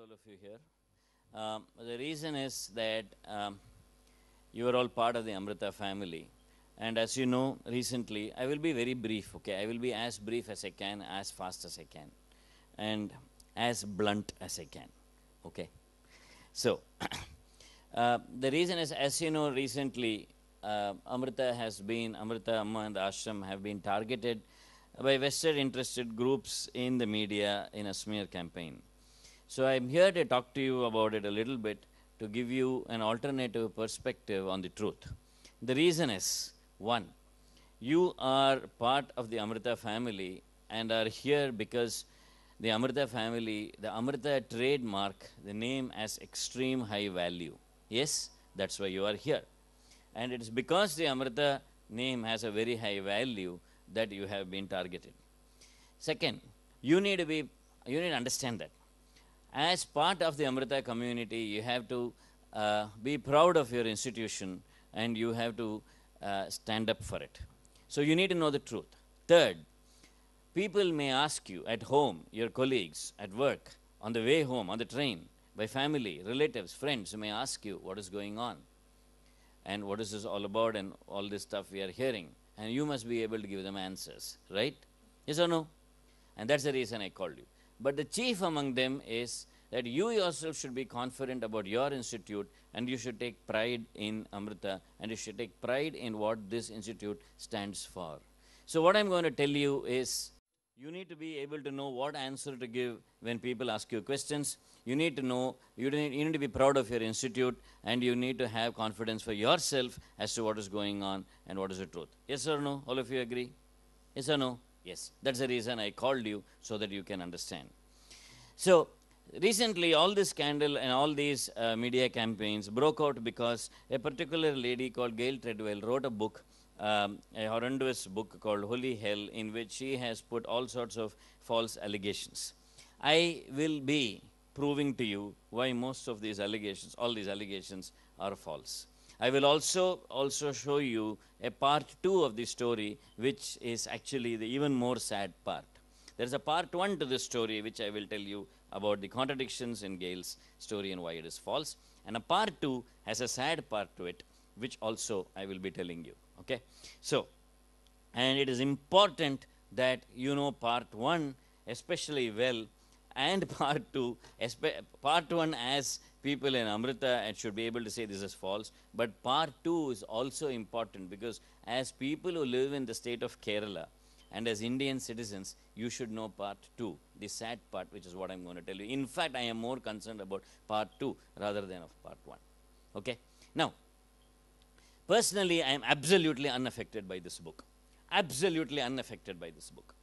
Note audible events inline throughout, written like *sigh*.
all of you here. Um, the reason is that um, you are all part of the Amrita family. And as you know, recently, I will be very brief, okay? I will be as brief as I can, as fast as I can, and as blunt as I can, okay? So, *clears throat* uh, the reason is, as you know, recently, uh, Amrita has been, Amrita Amma and the ashram have been targeted by vested interested groups in the media in a smear campaign. So, I am here to talk to you about it a little bit to give you an alternative perspective on the truth. The reason is one, you are part of the Amrita family and are here because the Amrita family, the Amrita trademark, the name has extreme high value. Yes, that's why you are here. And it's because the Amrita name has a very high value that you have been targeted. Second, you need to be, you need to understand that as part of the Amrita community, you have to uh, be proud of your institution and you have to uh, stand up for it. So you need to know the truth. Third, people may ask you at home, your colleagues, at work, on the way home, on the train, by family, relatives, friends, may ask you what is going on and what is this all about and all this stuff we are hearing. And you must be able to give them answers, right? Yes or no? And that's the reason I called you. But the chief among them is that you yourself should be confident about your institute and you should take pride in Amrita and you should take pride in what this institute stands for. So, what I'm going to tell you is you need to be able to know what answer to give when people ask you questions. You need to know, you need, you need to be proud of your institute and you need to have confidence for yourself as to what is going on and what is the truth. Yes or no? All of you agree? Yes or no? Yes, that's the reason I called you so that you can understand. So, recently all this scandal and all these uh, media campaigns broke out because a particular lady called Gail Treadwell wrote a book, um, a horrendous book called Holy Hell, in which she has put all sorts of false allegations. I will be proving to you why most of these allegations, all these allegations, are false. I will also, also show you a part two of the story, which is actually the even more sad part. There is a part one to this story, which I will tell you about the contradictions in Gale's story and why it is false. And a part two has a sad part to it, which also I will be telling you. Okay? So, and it is important that you know part one especially well and *laughs* part 2, part 1 as people in Amrita and should be able to say this is false, but part 2 is also important because as people who live in the state of Kerala and as Indian citizens, you should know part 2, the sad part, which is what I'm going to tell you. In fact, I am more concerned about part 2 rather than of part 1. Okay? Now, personally, I am absolutely unaffected by this book. Absolutely unaffected by this book.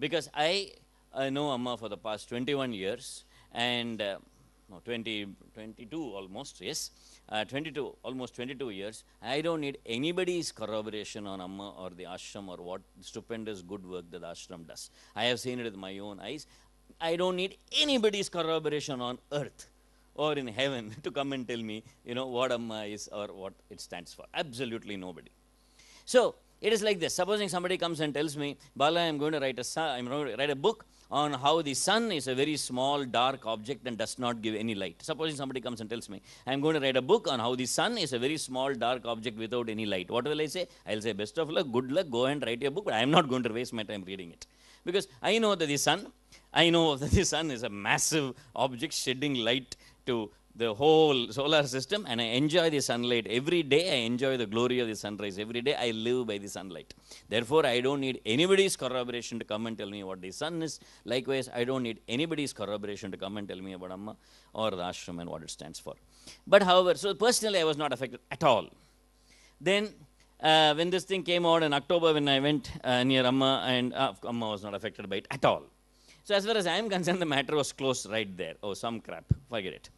Because I I know Amma for the past 21 years and uh, no, 20, 22 almost, yes, uh, 22, almost 22 years. I don't need anybody's corroboration on Amma or the ashram or what stupendous good work that ashram does. I have seen it with my own eyes. I don't need anybody's corroboration on earth or in heaven *laughs* to come and tell me, you know, what Amma is or what it stands for. Absolutely nobody. So, it is like this. Supposing somebody comes and tells me, Bala, I am going to write a, I'm going to write a book on how the sun is a very small, dark object and does not give any light. Supposing somebody comes and tells me, I'm going to write a book on how the sun is a very small, dark object without any light. What will I say? I'll say, best of luck, good luck, go and write your book, but I'm not going to waste my time reading it. Because I know that the sun, I know *laughs* that the sun is a massive object shedding light to the whole solar system and I enjoy the sunlight every day. I enjoy the glory of the sunrise every day. I live by the sunlight. Therefore, I don't need anybody's corroboration to come and tell me what the sun is. Likewise, I don't need anybody's corroboration to come and tell me about Amma or the ashram and what it stands for. But however, so personally, I was not affected at all. Then uh, when this thing came out in October, when I went uh, near Amma, and uh, Amma was not affected by it at all. So as far as I am concerned, the matter was closed right there. Oh, some crap, forget it.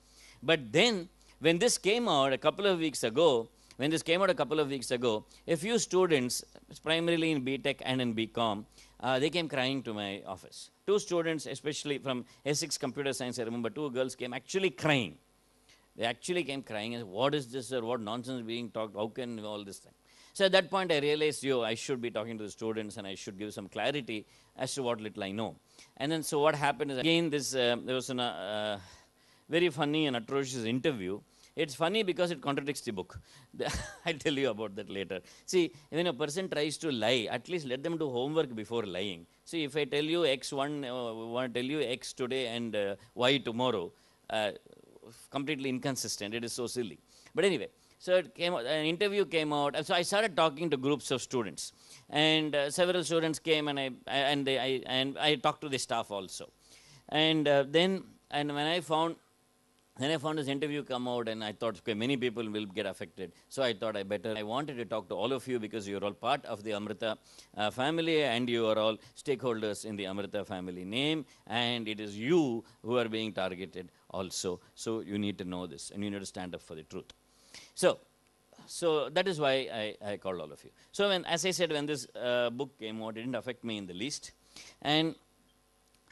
But then, when this came out a couple of weeks ago, when this came out a couple of weeks ago, a few students, primarily in Tech and in BCom, uh, they came crying to my office. Two students, especially from Essex Computer Science, I remember two girls came actually crying. They actually came crying and said, what is this or what nonsense being talked, how can all this thing? So at that point, I realized, yo, I should be talking to the students and I should give some clarity as to what little I know. And then so what happened is, again, this, uh, there was an, uh, very funny and atrocious interview. It's funny because it contradicts the book. *laughs* I'll tell you about that later. See, when a person tries to lie, at least let them do homework before lying. See, if I tell you X one, uh, want to tell you X today and uh, Y tomorrow, uh, completely inconsistent. It is so silly. But anyway, so it came an interview came out. So I started talking to groups of students, and uh, several students came, and I, I and they I and I talked to the staff also, and uh, then and when I found then I found this interview come out and I thought, okay, many people will get affected. So I thought I better, I wanted to talk to all of you because you're all part of the Amrita uh, family and you are all stakeholders in the Amrita family name and it is you who are being targeted also. So you need to know this and you need to stand up for the truth. So, so that is why I, I called all of you. So when, as I said, when this uh, book came out, it didn't affect me in the least. And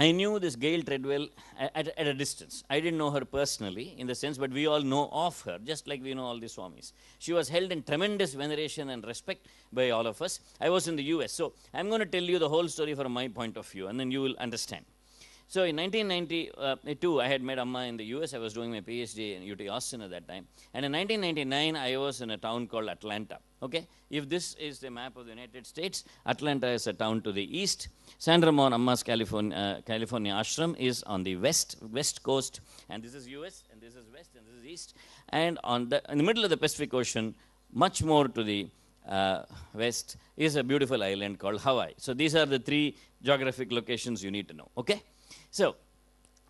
I knew this Gail Treadwell at, at, a distance. I didn't know her personally in the sense, but we all know of her, just like we know all the Swamis. She was held in tremendous veneration and respect by all of us. I was in the US, so I'm going to tell you the whole story from my point of view, and then you will understand. So in 1992, uh, I had met Amma in the US. I was doing my PhD in UT Austin at that time. And in 1999, I was in a town called Atlanta. Okay, if this is the map of the United States, Atlanta is a town to the east. San Ramon Amma's California, uh, California ashram is on the west west coast, and this is U.S. and this is west and this is east. And on the in the middle of the Pacific Ocean, much more to the uh, west is a beautiful island called Hawaii. So these are the three geographic locations you need to know. Okay. So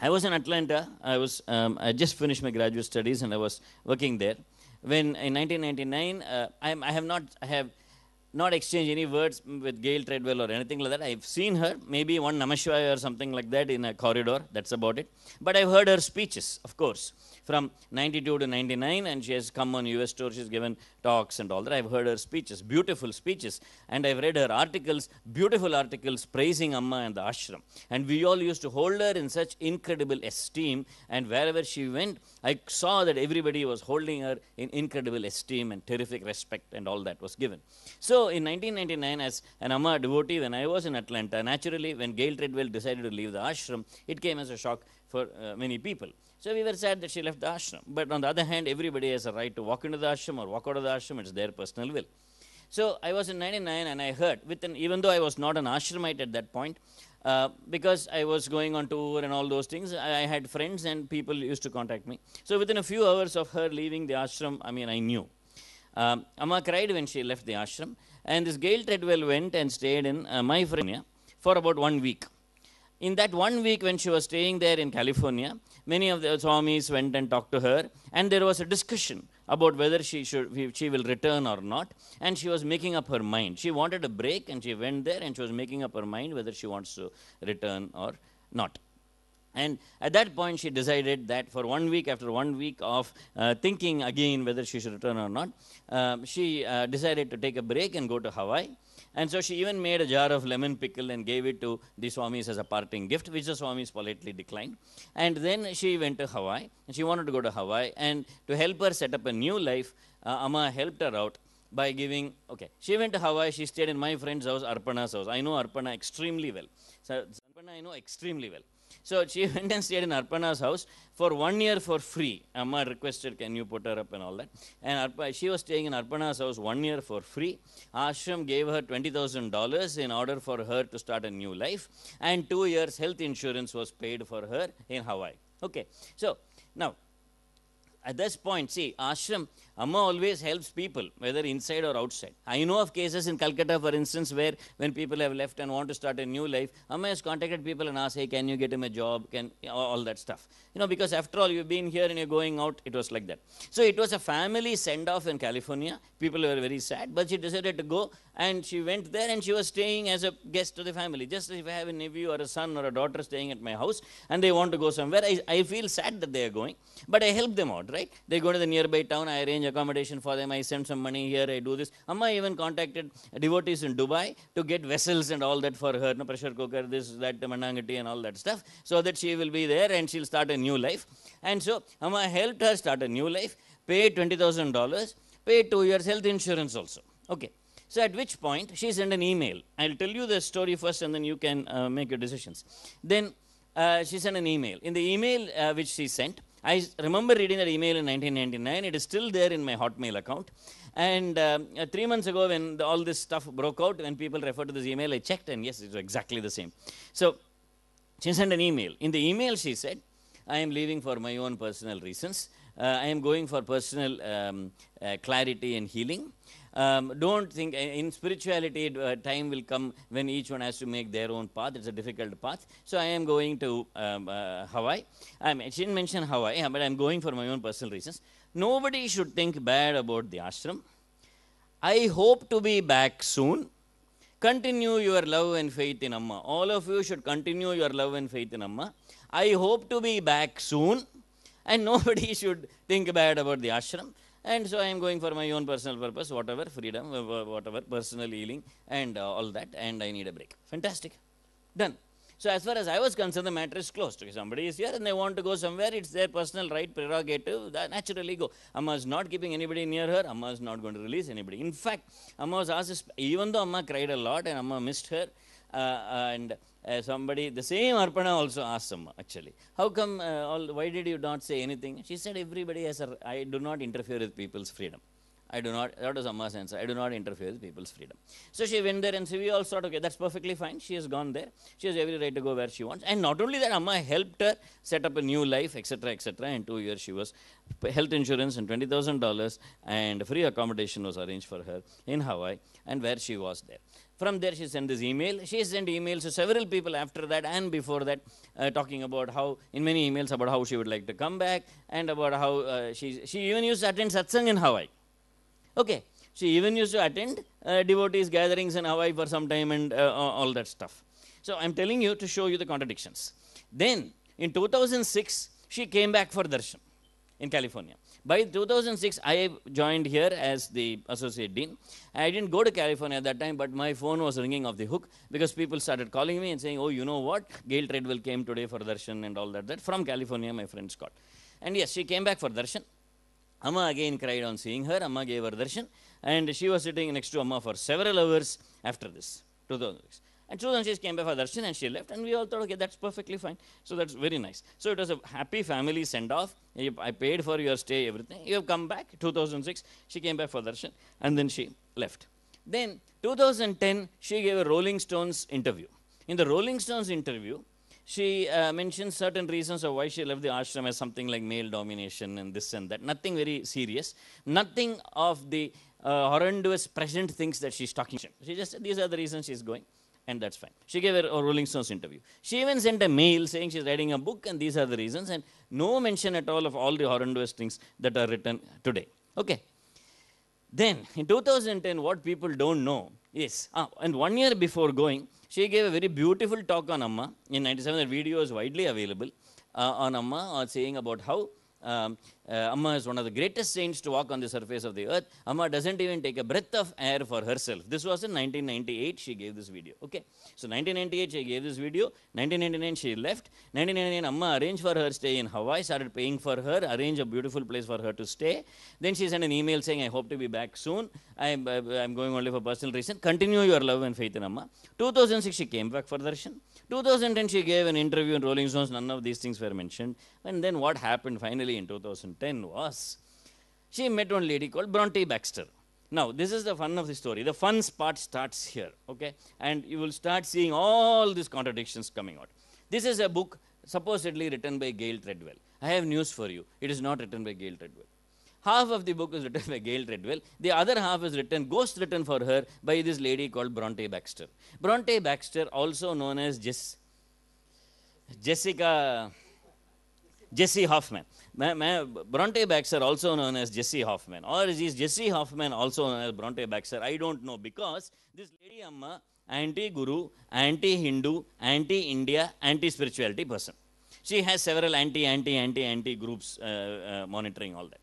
I was in Atlanta. I was um, I just finished my graduate studies and I was working there. When in 1999, uh, I, I have not I have not exchange any words with Gail Treadwell or anything like that. I've seen her, maybe one Namashwai or something like that in a corridor. That's about it. But I've heard her speeches, of course, from 92 to 99, and she has come on US tour. She's given talks and all that. I've heard her speeches, beautiful speeches. And I've read her articles, beautiful articles praising Amma and the ashram. And we all used to hold her in such incredible esteem. And wherever she went, I saw that everybody was holding her in incredible esteem and terrific respect, and all that was given. So, in 1999, as an Amma devotee, when I was in Atlanta, naturally, when Gail Treadwell decided to leave the ashram, it came as a shock for uh, many people. So we were sad that she left the ashram. But on the other hand, everybody has a right to walk into the ashram or walk out of the ashram, it's their personal will. So I was in 99 and I heard, an, even though I was not an ashramite at that point, uh, because I was going on tour and all those things, I, I, had friends and people used to contact me. So within a few hours of her leaving the ashram, I mean, I knew. Um, Amma cried when she left the ashram. And this Gail Treadwell went and stayed in uh, my friend for about one week. In that one week when she was staying there in California, many of the Swamis went and talked to her, and there was a discussion about whether she should she will return or not, and she was making up her mind. She wanted a break, and she went there, and she was making up her mind whether she wants to return or not. And at that point, she decided that for one week, after one week of uh, thinking again whether she should return or not, um, she uh, decided to take a break and go to Hawaii. And so she even made a jar of lemon pickle and gave it to the Swamis as a parting gift, which the Swamis politely declined. And then she went to Hawaii, and she wanted to go to Hawaii. And to help her set up a new life, uh, Amma helped her out by giving. Okay, she went to Hawaii, she stayed in my friend's house, Arpana's house. I know Arpana extremely well. So, Arpana, I know extremely well. So she *laughs* went and stayed in Arpana's house for one year for free. Amma requested, can you put her up and all that. And Arpa, she was staying in Arpana's house one year for free. Ashram gave her $20,000 in order for her to start a new life. And two years health insurance was paid for her in Hawaii. Okay, so now at this point, see, ashram, Amma always helps people, whether inside or outside. I know of cases in Calcutta, for instance, where when people have left and want to start a new life, Amma has contacted people and asked, hey, can you get him a job? Can all that stuff. You know, because after all, you've been here and you're going out. It was like that. So it was a family send-off in California. People were very sad, but she decided to go and she went there and she was staying as a guest to the family. Just if I have a nephew or a son or a daughter staying at my house and they want to go somewhere, I, I feel sad that they are going, but I help them out, right? They go to the nearby town, I arrange accommodation for them. I send some money here. I do this. Amma even contacted devotees in Dubai to get vessels and all that for her. No pressure cooker, this, that, manangati and all that stuff. So that she will be there and she'll start a new life. And so Amma helped her start a new life, paid $20,000, paid two years health insurance also. Okay. So at which point she sent an email. I'll tell you the story first and then you can uh, make your decisions. Then uh, she sent an email. In the email uh, which she sent, I remember reading that email in 1999. It is still there in my Hotmail account. And uh, three months ago, when the, all this stuff broke out, when people referred to this email, I checked, and yes, it's exactly the same. So she sent an email. In the email, she said, I am leaving for my own personal reasons. Uh, I am going for personal um, uh, clarity and healing. Um, don't think uh, in spirituality, uh, time will come when each one has to make their own path. It's a difficult path. So I am going to um, uh, Hawaii. I, mean, I didn't mention Hawaii, uh, but I'm going for my own personal reasons. Nobody should think bad about the ashram. I hope to be back soon. Continue your love and faith in Amma. All of you should continue your love and faith in Amma. I hope to be back soon. And *laughs* nobody should think bad about the ashram and so I am going for my own personal purpose, whatever freedom, uh, whatever personal healing and uh, all that, and I need a break. Fantastic. Done. So as far as I was concerned, the matter is closed. Okay, somebody is here and they want to go somewhere. It's their personal right, prerogative. They naturally go. Amma is not keeping anybody near her. Amma is not going to release anybody. In fact, Amma was asked, even though Amma cried a lot and Amma missed her, uh, uh and uh, somebody, the same Arpana also asked Amma actually, how come, uh, all, why did you not say anything? She said, everybody has a, I do not interfere with people's freedom. I do not, that was Amma's answer, I do not interfere with people's freedom. So she went there and said, we all thought, okay, that's perfectly fine. She has gone there. She has every right to go where she wants. And not only that, Amma helped her set up a new life, etc., etc. In two years, she was health insurance and $20,000 and free accommodation was arranged for her in Hawaii and where she was there. From there, she sent this email. She sent emails to several people after that and before that, uh, talking about how, in many emails, about how she would like to come back and about how uh, she, she even used to attend satsang in Hawaii. Okay, she even used to attend uh, devotees gatherings in Hawaii for some time and uh, all that stuff. So I'm telling you to show you the contradictions. Then, in 2006, she came back for darshan in California. By 2006, I joined here as the associate dean. I didn't go to California at that time, but my phone was ringing off the hook because people started calling me and saying, oh, you know what? Gail Treadwell came today for darshan and all that, that from California, my friend Scott. And yes, she came back for darshan. Amma again cried on seeing her. Amma gave her darshan. And she was sitting next to Amma for several hours after this, 2006. And Chosen Shish came by for Darshan and she left, and we all thought, okay, that's perfectly fine. So that's very nice. So it was a happy family send off. I paid for your stay, everything. You have come back, 2006, she came back for Darshan, and then she left. Then, 2010, she gave a Rolling Stones interview. In the Rolling Stones interview, she uh, certain reasons of why she left the ashram as something like male domination and this and that. Nothing very serious. Nothing of the uh, horrendous present things that she's talking. She just said these are the reasons she's going and that's fine. She gave a Rolling Stones interview. She even sent a mail saying she's writing a book and these are the reasons, and no mention at all of all the horrendous things that are written today. Okay. Then, in 2010, what people don't know is, ah, and one year before going, she gave a very beautiful talk on Amma. In 97, the video is widely available uh, on Amma, uh, saying about how um, uh, Amma is one of the greatest saints to walk on the surface of the earth. Amma doesn't even take a breath of air for herself. This was in 1998, she gave this video. Okay. So 1998, she gave this video. 1999, she left. 1999, Amma arranged for her stay in Hawaii, started paying for her, arranged a beautiful place for her to stay. Then she sent an email saying, I hope to be back soon. I'm, I'm going only for personal reason. Continue your love and faith in Amma. 2006, she came back for darshan. 2010, she gave an interview in Rolling Stones. None of these things were mentioned. And then what happened finally in 2000? 2010 was she met one lady called Bronte Baxter. Now, this is the fun of the story. The fun part starts here, okay? And you will start seeing all these contradictions coming out. This is a book supposedly written by Gail Treadwell. I have news for you. It is not written by Gail Treadwell. Half of the book is written *laughs* by Gail Treadwell. The other half is written, ghost written for her by this lady called Bronte Baxter. Bronte Baxter, also known as Jess, Jessica Jesse Hoffman. Bronte Baxter, also known as Jesse Hoffman, or is Jesse Hoffman also known as Bronte Baxter? I don't know because this lady Amma, anti Guru, anti Hindu, anti India, anti spirituality person. She has several anti, anti, anti, anti groups uh, uh, monitoring all that.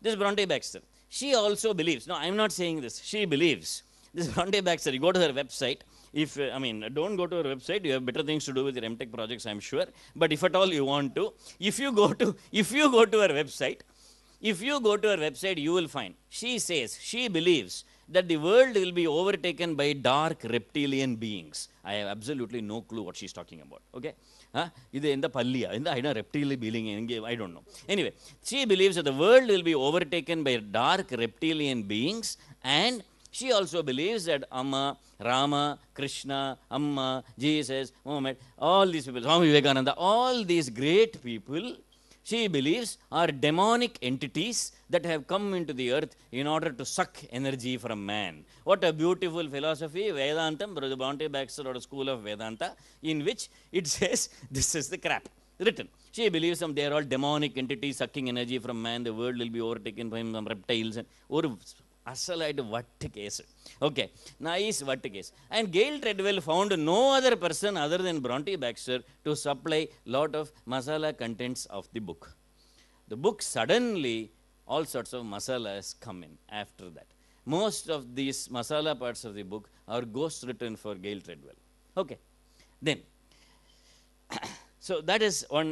This Bronte Baxter, she also believes, no, I'm not saying this, she believes. This Bronte Baxter, you go to her website, if, uh, I mean, don't go to our website. You have better things to do with your MTech projects, I'm sure. But if at all you want to, if you go to, if you go to our website, if you go to our website, you will find. She says, she believes that the world will be overtaken by dark reptilian beings. I have absolutely no clue what she's talking about. Okay? in the எந்த பல்லியா இந்த I don't reptile I don't know. Anyway, she believes that the world will be overtaken by dark reptilian beings and. She also believes that Amma, Rama, Krishna, Amma, Jesus, Mohammed, all these people, Swami Vivekananda, all these great people, she believes are demonic entities that have come into the earth in order to suck energy from man. What a beautiful philosophy, Vedantam, Brother Bounty Baxter or School of Vedanta, in which it *laughs* says this is the crap written. She believes them they are all demonic entities sucking energy from man, the world will be overtaken by some reptiles and or అసలైన what case okay nice what case and Gail Treadwell found no other person other than Bronte Baxter to supply lot of masala contents of the book the book suddenly all sorts of masalas come in after that most of these masala parts of the book are ghost written for Gail Treadwell okay then so that is one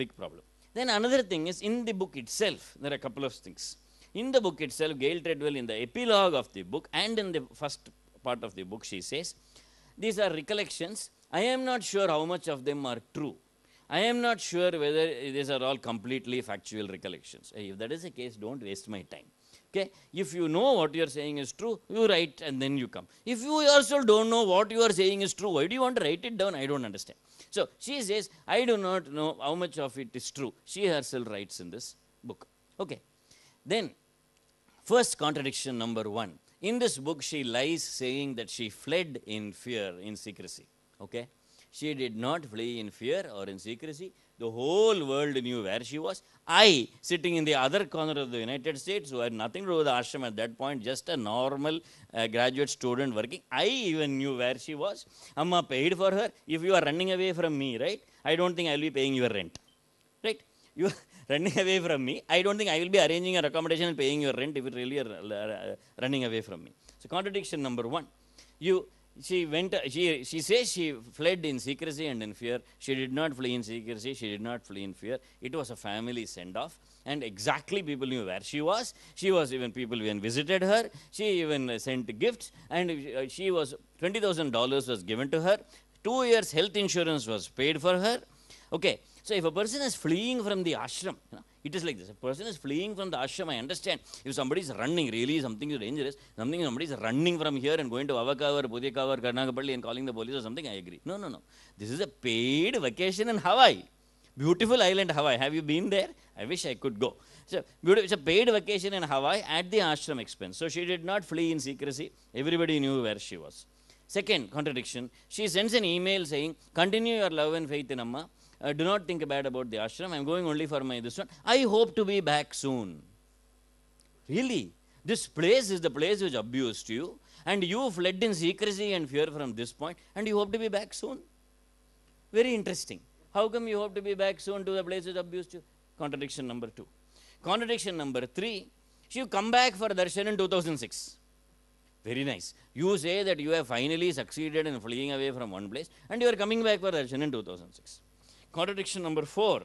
big problem then another thing is in the book it itself there are couple of things in the book itself, Gail Treadwell, in the epilogue of the book and in the first part of the book, she says, These are recollections. I am not sure how much of them are true. I am not sure whether these are all completely factual recollections. Eh, if that is the case, don't waste my time. Okay? If you know what you are saying is true, you write and then you come. If you yourself don't know what you are saying is true, why do you want to write it down? I don't understand. So she says, I do not know how much of it is true. She herself writes in this book. Okay. Then First contradiction number one. In this book, she lies saying that she fled in fear, in secrecy. Okay? She did not flee in fear or in secrecy. The whole world knew where she was. I, sitting in the other corner of the United States, who had nothing to do with the ashram at that point, just a normal uh, graduate student working, I even knew where she was. Amma paid for her. If you are running away from me, right? I don't think I'll be paying your rent. Right? You, running *laughs* away from me. I don't think I will be arranging a accommodation and paying your rent if it really are uh, uh, uh, running away from me. So contradiction number one. You she went she she says she fled in secrecy and in fear she did not flee in secrecy she did not flee in fear it was a family send off and exactly people knew where she was she was even people even visited her she even sent gifts and she was $20000 was given to her 2 years health insurance was paid for her okay so if a person is fleeing from the ashram, you know, it is like this. a person is fleeing from the ashram, I understand. If somebody is running, really something is dangerous, something somebody is running from here and going to or Avakavar, or Karnagapalli and calling the police or something, I agree. No, no, no. This is a paid vacation in Hawaii. Beautiful island Hawaii. Have you been there? I wish I could go. So it's a paid vacation in Hawaii at the ashram expense. So she did not flee in secrecy. Everybody knew where she was. Second contradiction, she sends an email saying, continue your love and faith in Amma uh, do not think bad about the ashram. I'm going only for my this one. I hope to be back soon. Really? This place is the place which abused you, and you fled in secrecy and fear from this point, and you hope to be back soon? Very interesting. How come you hope to be back soon to the place which abused you? Contradiction number two. Contradiction number three, you come back for darshan in 2006. Very nice. You say that you have finally succeeded in fleeing away from one place and you are coming back for darshan in 2006. Contradiction number four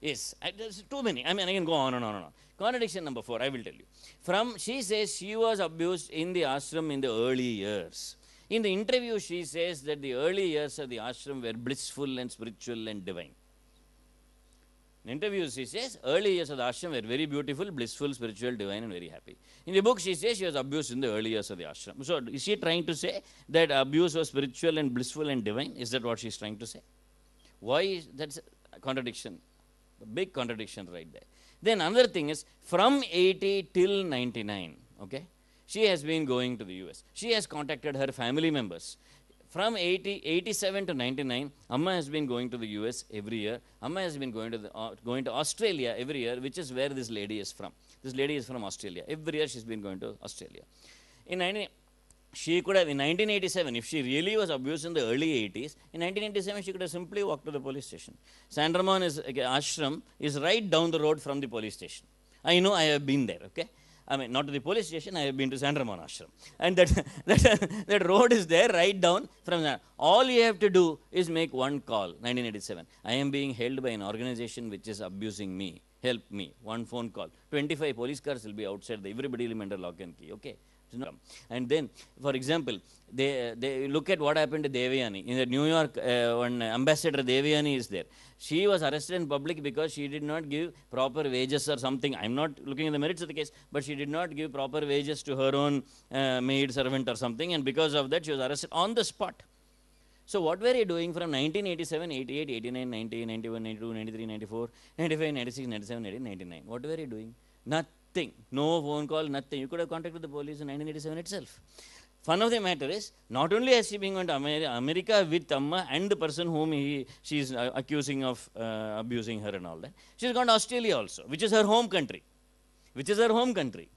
is there's too many. I mean, I can go on and on and on. Contradiction number four, I will tell you. From she says she was abused in the ashram in the early years. In the interview, she says that the early years of the ashram were blissful and spiritual and divine. In interviews, she says, early years of the ashram were very beautiful, blissful, spiritual, divine, and very happy. In the book, she says she was abused in the early years of the ashram. So, is she trying to say that abuse was spiritual and blissful and divine? Is that what she's trying to say? Why is that's a contradiction? The big contradiction right there. Then another thing is from 80 till 99, okay? She has been going to the US. She has contacted her family members. From 80, 87 to 99, Amma has been going to the US every year. Amma has been going to, the, uh, going to Australia every year, which is where this lady is from. This lady is from Australia. Every year she's been going to Australia. In 90, she could have, in 1987, if she really was abused in the early 80s, in 1987 she could have simply walked to the police station. Sandramon is, okay, ashram is right down the road from the police station. I know I have been there, okay? I mean, not to the police station, I have been to Sandramon ashram. And that, *laughs* that, that road is there right down from there. All you have to do is make one call, 1987. I am being held by an organization which is abusing me. Help me. One phone call. 25 police cars will be outside. The everybody will be under lock and key, okay? And then, for example, they, they look at what happened to Devyani. In the New York, uh, when Ambassador Devyani is there, she was arrested in public because she did not give proper wages or something. I'm not looking at the merits of the case, but she did not give proper wages to her own uh, maid servant or something, and because of that, she was arrested on the spot. So what were you doing from 1987, 88, 89, 90, 91, 92, 93, 94, 95, 96, 97, 98, 99? What were you doing? Nothing nothing. No phone call, nothing. You could have contacted the police in 1987 itself. Fun of the matter is, not only has she been going to America with Amma and the person whom he, she is uh, accusing of uh, abusing her and all that, she's gone to Australia also, which is her home country. Which is her home country.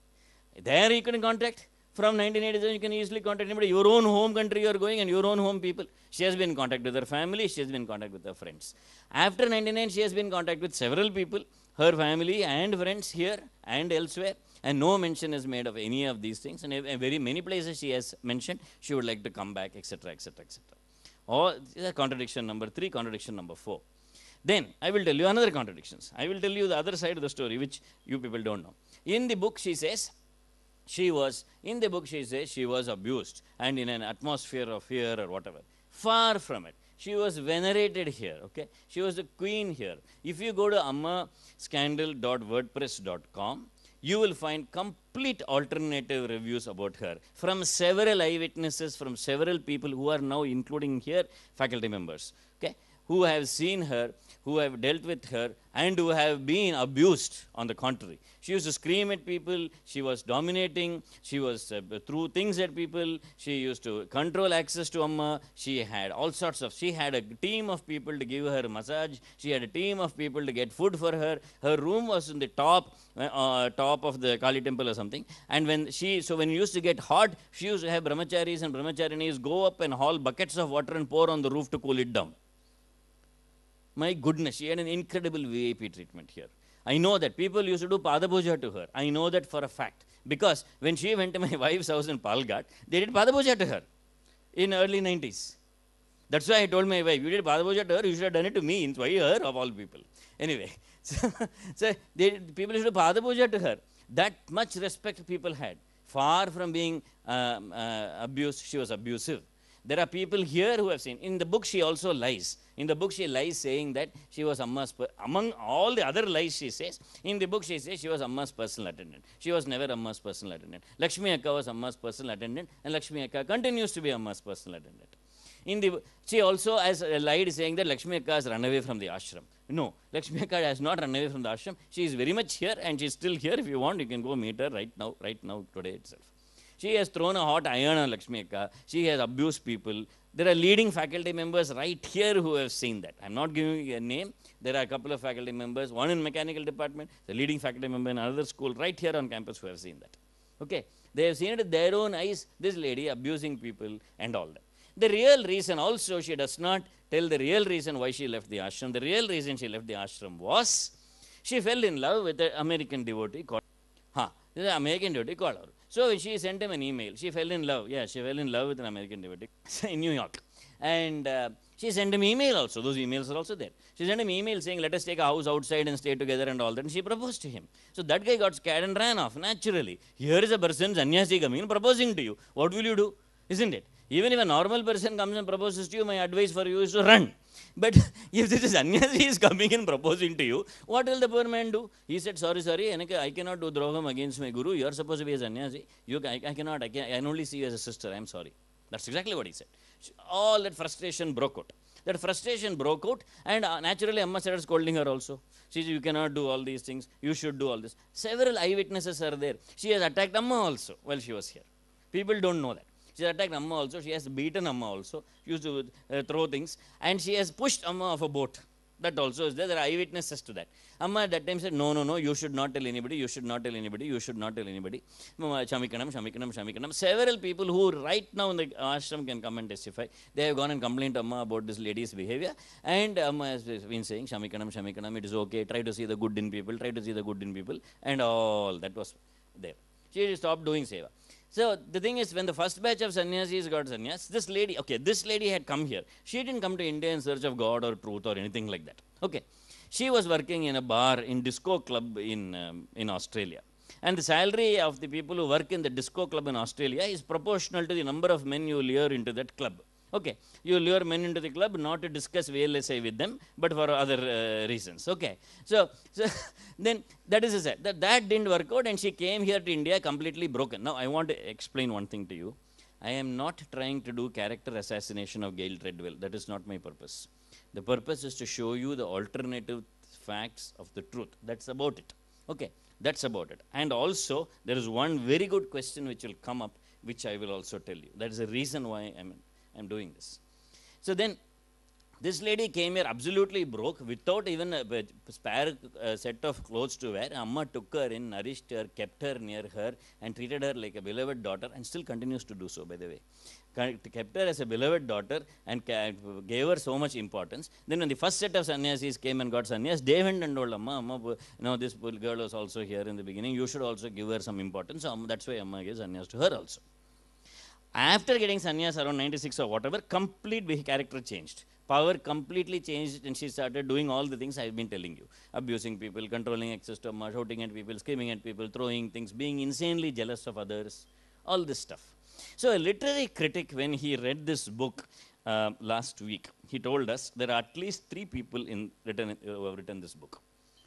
There you can contact. From 1987, you can easily contact anybody. Your own home country you are going and your own home people. She has been in contact with her family. She has been in contact with her friends. After 99, she has been in contact with several people her family and friends here and elsewhere. And no mention is made of any of these things. And very many places she has mentioned she would like to come back, etc., etc., etc. Or contradiction number three, contradiction number four. Then I will tell you another contradictions. I will tell you the other side of the story, which you people don't know. In the book, she says she was in the book she says she was abused and in an atmosphere of fear or whatever. Far from it. She was venerated here, okay? She was the queen here. If you go to ammascandal.wordpress.com, you will find complete alternative reviews about her from several eyewitnesses, from several people who are now including here faculty members, okay? Who have seen her who have dealt with her and who have been abused on the contrary. She used to scream at people, she was dominating, she was uh, threw things at people, she used to control access to Amma, she had all sorts of, she had a team of people to give her massage, she had a team of people to get food for her, her room was in the top, uh, top of the Kali temple or something, and when she, so when it used to get hot, she used to have brahmacharis and brahmacharinis go up and haul buckets of water and pour on the roof to cool it down. My goodness, she had an incredible VIP treatment here. I know that. People used to do Padapuja to her. I know that for a fact. Because when she went to my *laughs* wife's house in Palgat, they did Padapuja to her in early 90s. That's why I told my wife, you did Padapuja to her, you should have done it to me. Why her of all people? Anyway, *laughs* so, so they, people used to do Padapuja to her. That much respect people had. Far from being um, uh, abused, she was abusive. There are people here who have seen. In the book, she also lies. In the book, she lies saying that she was Amma's, per- among all the other lies she says, in the book, she says she was Amma's personal attendant. She was never Amma's personal attendant. Lakshmi Akka was Amma's personal attendant, and Lakshmi Akka continues to be Amma's personal attendant. In the, she also has lied saying that Lakshmi Akka has run away from the ashram. No, Lakshmi Akka has not run away from the ashram. She is very much here and she is still here. If you want, you can go meet her right now, right now, today itself. She has thrown a hot iron on Lakshmi Akka. She has abused people. There are leading faculty members right here who have seen that. I'm not giving you a name. There are a couple of faculty members, one in mechanical department, the leading faculty member in another school right here on campus who have seen that. Okay. They have seen it with their own eyes, this lady abusing people and all that. The real reason also she does not tell the real reason why she left the ashram. The real reason she left the ashram was she fell in love with an American devotee called, huh, this is an American devotee called her. So she sent him an email. She fell in love. Yeah, she fell in love with an American diabetic in New York. And uh, she sent him email also. Those emails are also there. She sent him email saying, let us take a house outside and stay together and all that. And she proposed to him. So that guy got scared and ran off naturally. Here is a person, sannyasi coming proposing to you. What will you do? Isn't it? Even if a normal person comes and proposes to you, my advice for you is to run. But *laughs* if this is Anyasri is coming and proposing to you, what will the poor man do? He said, sorry, sorry, I cannot do drogam against my guru. You are supposed to be as Anyasri. You, I, I cannot, I can, I can only see you as a sister. I am sorry. That's exactly what he said. All that frustration broke out. That frustration broke out and uh, naturally Amma started scolding her also. She said, you cannot do all these things. You should do all this. Several eyewitnesses are there. She has attacked Amma also while she was here. People don't know that. She attacked Amma also. She has beaten Amma also. She used to uh, throw things. And she has pushed Amma off a boat. That also is there. There are eyewitnesses to that. Amma at that time said, No, no, no, you should not tell anybody, you should not tell anybody, you should not tell anybody. Shamikanam, Shamikanam, Shamikanam. Several people who right now in the ashram can come and testify. They have gone and complained to Amma about this lady's behavior. And Amma has been saying, Shamikanam, Shamikanam, it is okay. Try to see the good in people, try to see the good in people. And all that was there. She stopped doing seva. So the thing is, when the first batch of sannyasis got sannyas, this lady, okay, this lady had come here. She didn't come to India in search of God or truth or anything like that. Okay, she was working in a bar in disco club in um, in Australia, and the salary of the people who work in the disco club in Australia is proportional to the number of men you lure into that club. Okay, you lure men into the club not to discuss VLSI with them, but for other uh, reasons. Okay, so, *laughs* so then that is said that that didn't work out, and she came here to India completely broken. Now I want to explain one thing to you. I am not trying to do character assassination of Gail Treadwell. That is not my purpose. The purpose is to show you the alternative facts of the truth. That's about it. Okay, that's about it. And also, there is one very good question which will come up, which I will also tell you. That is the reason why I'm. I'm doing this. So then this lady came here absolutely broke without even a, spare uh, set of clothes to wear. Amma took her in, nourished her, kept her near her, and treated her like a beloved daughter, and still continues to do so, by the way. Kept her as a beloved daughter and gave her so much importance. Then, when the first set of sannyasis came and got sannyas, they went and told Amma, Amma, you know, this girl was also here in the beginning, you should also give her some importance. So, that's why Amma gave sannyas to her also. After getting sannyas around 96 or whatever, complete character changed. Power completely changed and she started doing all the things I've been telling you. Abusing people, controlling access to amma, shouting at people, screaming at people, throwing things, being insanely jealous of others, all this stuff. So a literary critic, when he read this book uh, last week, he told us there are at least three people in written, uh, who have written this book.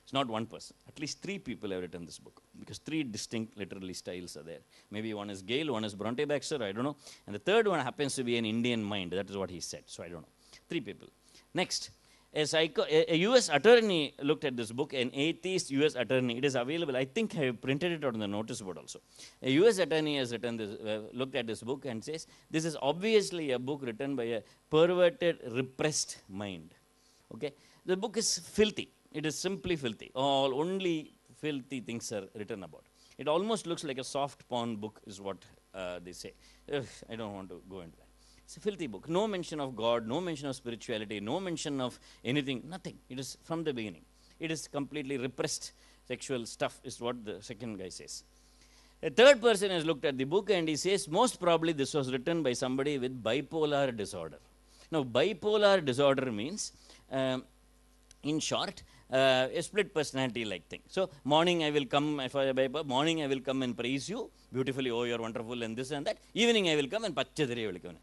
It's not one person. At least three people have written this book because three distinct literary styles are there. Maybe one is Gale, one is Bronte Baxter, I don't know. And the third one happens to be an Indian mind. That is what he said. So I don't know. Three people. Next, a, psycho, a, a US attorney looked at this book, an atheist US attorney. It is available. I think I printed it on the notice board also. A US attorney has written this, uh, looked at this book and says, This is obviously a book written by a perverted, repressed mind. Okay? The book is filthy it is simply filthy. All only filthy things are written about. It almost looks like a soft porn book, is what uh, they say. Ugh, I don't want to go into that. It's a filthy book. No mention of God, no mention of spirituality, no mention of anything, nothing. It is from the beginning. It is completely repressed sexual stuff, is what the second guy says. A third person has looked at the book and he says, most probably this was written by somebody with bipolar disorder. Now, bipolar disorder means, um, in short, uh, a split personality like thing. So morning I will come, if I, morning I will come and praise you beautifully, oh you're wonderful and this and that. Evening I will come and pachchadiri will come.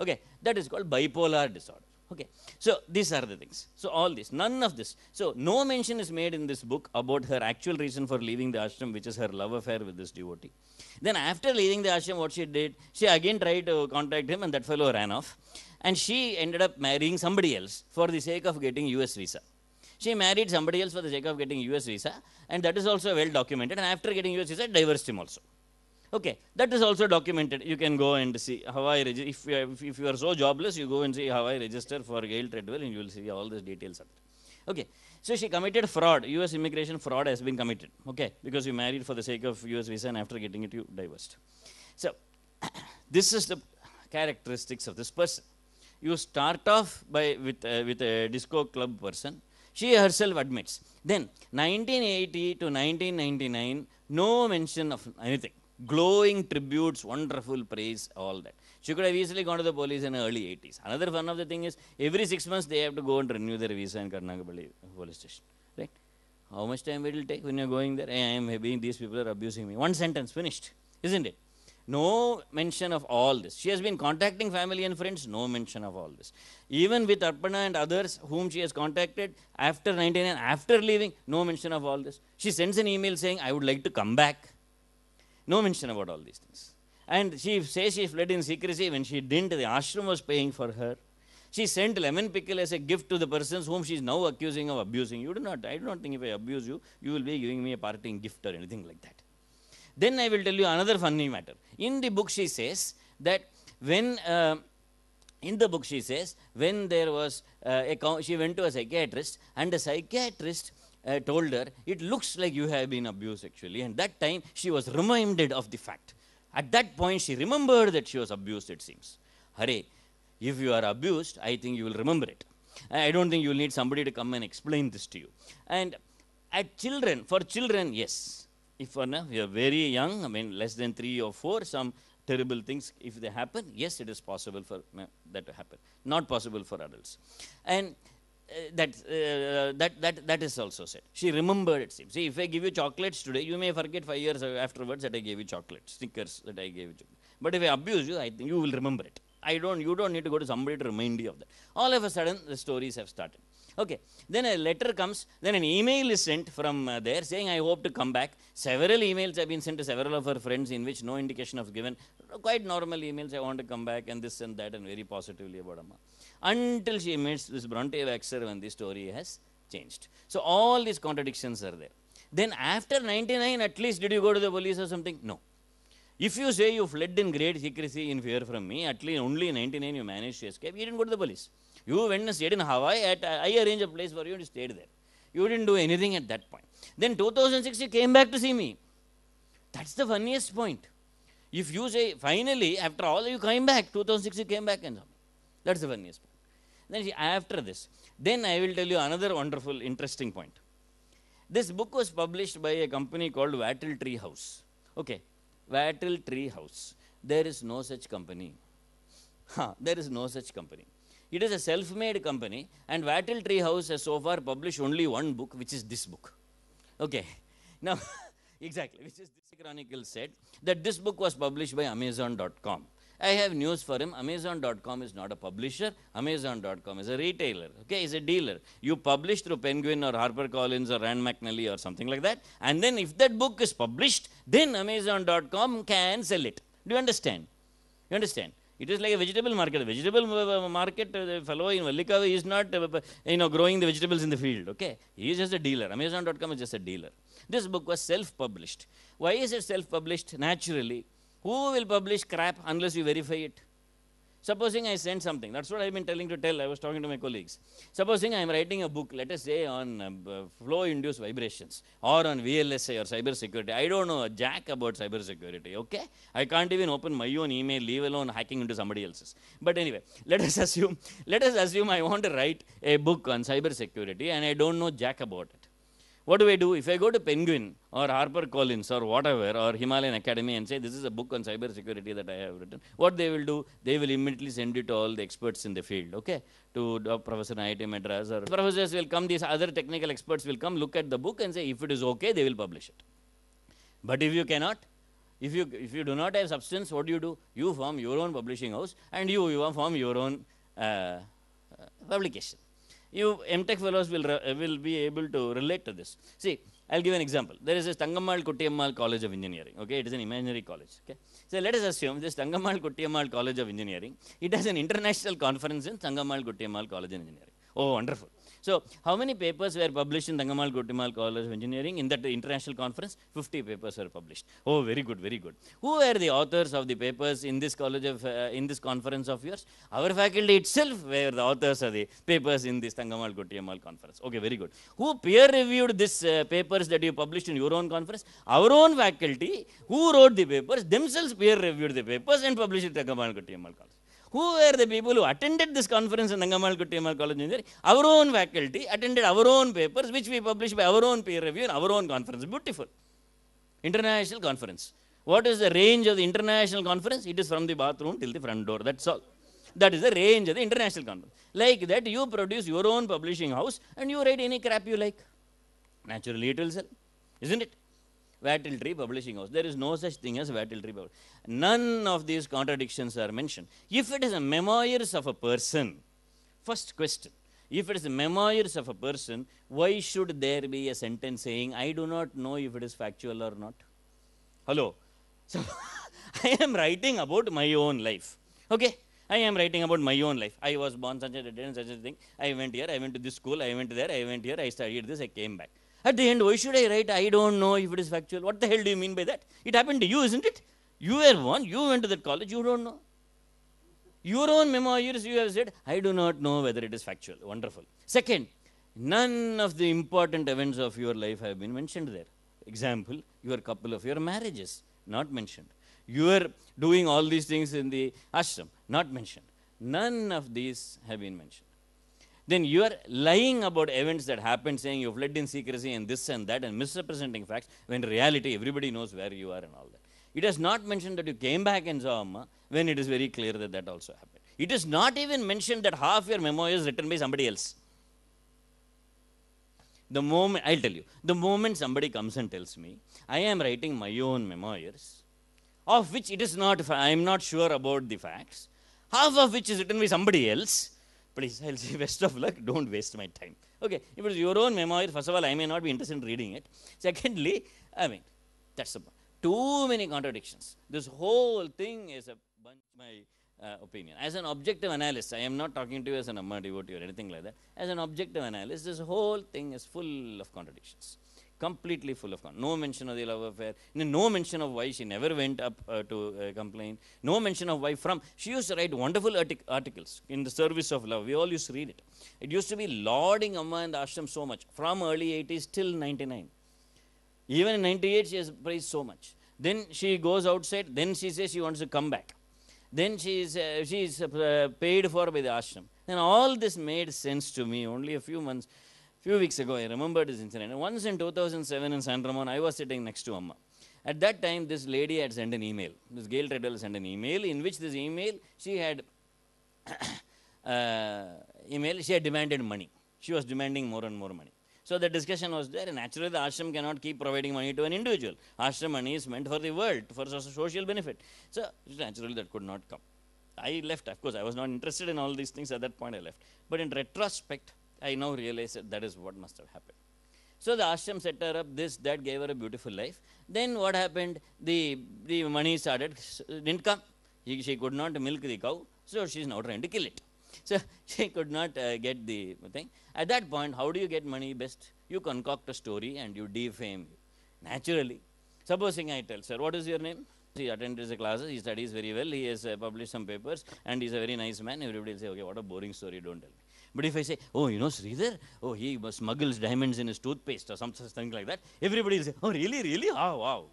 Okay, that is called bipolar disorder. Okay, so these are the things. So all this, none of this. So no mention is made in this book about her actual reason for leaving the ashram, which is her love affair with this devotee. Then after leaving the ashram, what she did, she again tried to contact him and that fellow ran off. And she ended up marrying somebody else for the sake of getting US visa. She married somebody else for the sake of getting US visa, and that is also well documented. And after getting US visa, divorced him also. Okay, that is also documented. You can go and see how I register. If, if, if, you are so jobless, you go and see how I register for Gail Treadwell, and you will see all these details. Okay, so she committed fraud. US immigration fraud has been committed. Okay, because you married for the sake of US visa, and after getting it, you divorced. So, *clears throat* this is the characteristics of this person. You start off by with uh, with a disco club person she herself admits. Then 1980 to 1999, no mention of anything. Glowing tributes, wonderful praise, all that. She could have easily gone to the police in the early 80s. Another fun of the thing is every six months they have to go and renew their visa in Karnataka police station. Right? How much time it will take when you're going there? I am being these people are abusing me. One sentence, finished. Isn't it? No mention of all this. She has been contacting family and friends, no mention of all this. Even with Arpana and others whom she has contacted after 99, after leaving, no mention of all this. She sends an email saying, I would like to come back. No mention about all these things. And she says she fled in secrecy. When she didn't, the ashram was paying for her. She sent lemon pickle as a gift to the persons whom she is now accusing of abusing. You do not, I do not think if I abuse you, you will be giving me a parting gift or anything like that. Then I will tell you another funny matter. In the book, she says that when uh, in the book she says when there was uh, a she went to a psychiatrist and the psychiatrist uh, told her it looks like you have been abused actually and that time she was reminded of the fact at that point she remembered that she was abused it seems hurry if you are abused i think you will remember it i don't think you will need somebody to come and explain this to you and at children for children yes if we are very young, I mean, less than three or four, some terrible things, if they happen, yes, it is possible for that to happen. Not possible for adults. And uh, that, uh, that, that, that is also said. She remembered it seems. See, if I give you chocolates today, you may forget five years afterwards that I gave you chocolates, stickers that I gave you. But if I abuse you, I think you will remember it. I don't, you don't need to go to somebody to remind you of that. All of a sudden, the stories have started. Okay, then a letter comes, then an email is sent from uh, there saying, I hope to come back. Several emails have been sent to several of her friends in which no indication of given. Quite normal emails, I want to come back, and this and that, and very positively about Amma. Until she meets this Bronte Waxer when the story has changed. So all these contradictions are there. Then after 99, at least, did you go to the police or something? No. If you say you fled in great secrecy in fear from me, at least only in 99 you managed to escape, you didn't go to the police. You went and stayed in Hawaii, at, I arranged a place for you and you stayed there. You didn't do anything at that point. Then 2006 you came back to see me. That's the funniest point. If you say, finally, after all, you came back, 2006 you came back and saw me. That's the funniest point. Then after this, then I will tell you another wonderful, interesting point. This book was published by a company called Wattle Tree House. Okay, Vatil Tree House. There is no such company. Huh, there is no such company. It is a self-made company and Vatil Tree House has so far published only one book which is this book. Okay. *laughs* Now, *laughs* exactly, which is this chronicle said that this book was published by Amazon.com. I have news for him. Amazon.com is not a publisher. Amazon.com is a retailer. Okay, is a dealer. You publish through Penguin or HarperCollins or Rand McNally or something like that. And then if that book is published, then Amazon.com can sell it. Do you understand? You understand? It is like a vegetable market. Vegetable market, uh, the fellow in Vallikavi is not, uh, uh, you know, growing the vegetables in the field, okay? He is just a dealer. Amazon.com is just a dealer. This book was self-published. Why is it self-published? Naturally, who will publish crap unless you verify it? Supposing I send something, that's what I've been telling to tell, I was talking to my colleagues. Supposing I'm writing a book, let us say on uh, flow induced vibrations or on VLSA or cyber security. I don't know a jack about cyber security, okay? I can't even open my own email, leave alone hacking into somebody else's. But anyway, *laughs* let us assume, let us assume I want to write a book on cyber security and I don't know jack about it. What do I do? If I go to Penguin or HarperCollins or whatever or Himalayan Academy and say, this is a book on cybersecurity that I have written, what they will do? They will immediately send it to all the experts in the field, okay? To uh, Professor IIT Madras or professors will come, these other technical experts will come, look at the book and say, if it is okay, they will publish it. But if you cannot, if you, if you do not have substance, what do you do? You form your own publishing house and you, you form your own uh, uh, publication you M.Tech fellows will, uh, will be able to relate to this. See, I'll give an example. There is this Tangammal Kuttiyammal College of Engineering. Okay, it is an imaginary college. Okay, so let us assume this Tangammal Kuttiyammal College of Engineering. It has an international conference in Tangammal Kuttiyammal College of Engineering. Oh, wonderful! So how many papers were published in Rangamal Gotimal College of Engineering in that international conference? 50 papers were published. Oh, very good, very good. Who were the authors of the papers in this college of, uh, in this conference of yours? Our faculty itself were the authors of the papers in this Tangamal Gotimal conference. Okay, very good. Who peer reviewed these uh, papers that you published in your own conference? Our own faculty who wrote the papers themselves peer reviewed the papers and published it at Tangamal Gotimal College who were the people who attended this conference in Nangamal Kuttiyammal College of our own faculty attended our own papers, which we published by our own peer review in our own conference. Beautiful. International conference. What is the range of the international conference? It is from the bathroom till the front door. That's all. That is the range of the international conference. Like that, you produce your own publishing house and you write any crap you like. Naturally, it will sell. Isn't it? Wattle Publishing House. There is no such thing as Wattle Tree Publishing None of these contradictions are mentioned. If it is a memoirs of a person, first question, if it is memoirs of a person, why should there be a sentence saying, I do not know if it is factual or not? Hello. *laughs* So, I am writing about my own life. Okay. I am writing about my own life. I was born such a and such a thing. I went here, I went to this school, I went there, I went here, I studied this, I came back. At the end, why should I write, I don't know if it is factual? What the hell do you mean by that? It happened to you, isn't it? You were one, you went to that college, you don't know. Your own memoirs, you have said, I do not know whether it is factual. Wonderful. Second, none of the important events of your life have been mentioned there. Example, your couple of your marriages, not mentioned. You are doing all these things in the ashram, not mentioned. None of these have been mentioned then you are lying about events that happened, saying you have fled in secrecy and this and that, and misrepresenting facts, when reality, everybody knows where you are and all that. It has not mentioned that you came back and saw Amma, when it is very clear that that also happened. It is not even mentioned that half your memo is written by somebody else. The moment, I'll tell you, the moment somebody comes and tells me, I am writing my own memoirs, of which it is not, I am not sure about the facts, half of which is written by somebody else, please, I'll say best of luck, don't waste my time. Okay, if it's your own memoir, first of all, I may not be interested in reading it. *laughs* Secondly, I mean, that's Too many contradictions. This whole thing is a bunch my uh, opinion. As an objective analyst, I am not talking to you as an Amma devotee or anything like that. As an objective analyst, this whole thing is full of contradictions completely full of No mention of the love affair. No mention of why she never went up uh, to uh, complain. No mention of why from. She used to write wonderful artic articles in the service of love. We all used to read it. It used to be lauding Amma and the ashram so much from early 80s till 99. Even in 98, she has praised so much. Then she goes outside. Then she says she wants to come back. Then she is, uh, she is uh, paid for by the ashram. And all this made sense to me only a few months Few weeks ago, I remember this incident. once in 2007 in San Ramon, I was sitting next to Amma. At that time, this lady had sent an email. This Gail Treadwell sent an email in which this email, she had *coughs* uh, email, she had demanded money. She was demanding more and more money. So the discussion was there, and naturally the ashram cannot keep providing money to an individual. Ashram money is meant for the world, for social benefit. So naturally that could not come. I left, of course, I was not interested in all these things at that point, I left. But in retrospect, I now realize that that is what must have happened. So the ashram set her up, this, that gave her a beautiful life. Then what happened? The, the money started, didn't come. She, she could not milk the cow, so she's now trying to kill it. So *laughs* she could not uh, get the thing. At that point, how do you get money best? You concoct a story and you defame Naturally. Supposing I tell, sir, what is your name? He attends the classes, he studies very well, he has uh, published some papers, and he's a very nice man. Everybody will say, okay, what a boring story, don't tell me. But if I say, oh, you know Sridhar, oh, he smuggles diamonds in his toothpaste or something like that, everybody will say, oh, really, really? Wow, ah, wow.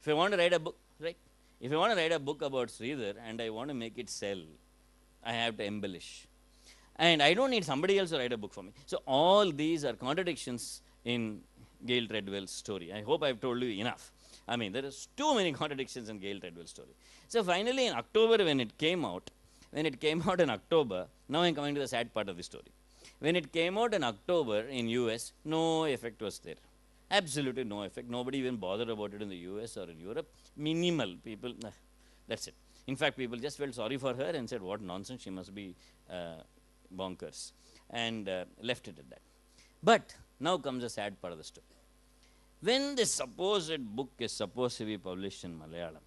If I want to write a book, right? If I want to write a book about Sridhar and I want to make it sell, I have to embellish. And I don't need somebody else to write a book for me. So all these are contradictions in Gail Treadwell's story. I hope I've told you enough. I mean, there is too many contradictions in Gail Treadwell's story. So finally, in October, when it came out, when it came out in October, now I'm coming to the sad part of the story. When it came out in October in US, no effect was there. Absolutely no effect. Nobody even bothered about it in the US or in Europe. Minimal people, nah, that's it. In fact, people just felt sorry for her and said, what nonsense, she must be uh, bonkers. And uh, left it at that. But now comes the sad part of the story. When this supposed book is supposed to be published in Malayalam,